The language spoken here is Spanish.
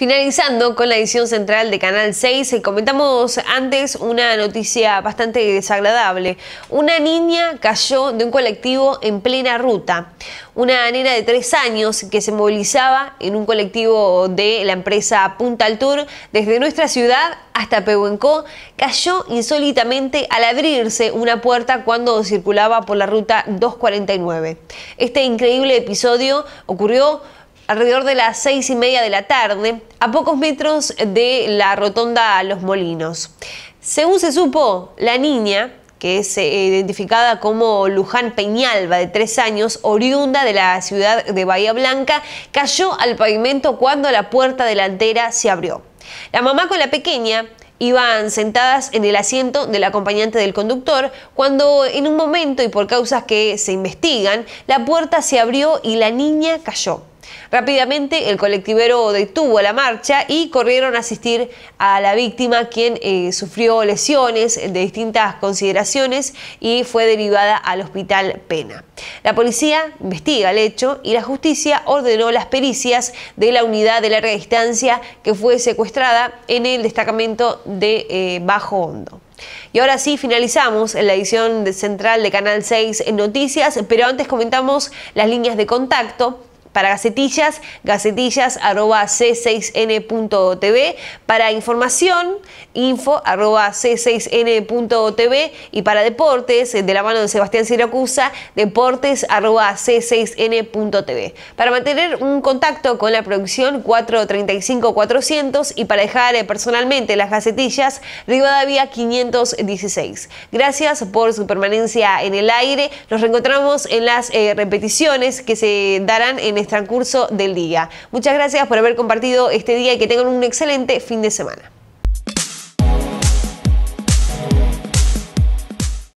Finalizando con la edición central de Canal 6, eh, comentamos antes una noticia bastante desagradable. Una niña cayó de un colectivo en plena ruta. Una nena de tres años que se movilizaba en un colectivo de la empresa Punta al desde nuestra ciudad hasta Pehuenco cayó insólitamente al abrirse una puerta cuando circulaba por la ruta 249. Este increíble episodio ocurrió alrededor de las seis y media de la tarde, a pocos metros de la rotonda Los Molinos. Según se supo, la niña, que es eh, identificada como Luján Peñalba, de tres años, oriunda de la ciudad de Bahía Blanca, cayó al pavimento cuando la puerta delantera se abrió. La mamá con la pequeña iban sentadas en el asiento del acompañante del conductor, cuando en un momento y por causas que se investigan, la puerta se abrió y la niña cayó. Rápidamente el colectivero detuvo la marcha y corrieron a asistir a la víctima, quien eh, sufrió lesiones de distintas consideraciones y fue derivada al hospital Pena. La policía investiga el hecho y la justicia ordenó las pericias de la unidad de larga distancia que fue secuestrada en el destacamento de eh, Bajo Hondo. Y ahora sí, finalizamos en la edición central de Canal 6 en Noticias, pero antes comentamos las líneas de contacto para gacetillas, c 6 ntv para información, info c 6 ntv y para deportes, de la mano de Sebastián Siracusa, c 6 ntv Para mantener un contacto con la producción 435-400 y para dejar eh, personalmente las gacetillas, Rivadavia 516. Gracias por su permanencia en el aire. Nos reencontramos en las eh, repeticiones que se darán en el el transcurso del día. Muchas gracias por haber compartido este día y que tengan un excelente fin de semana.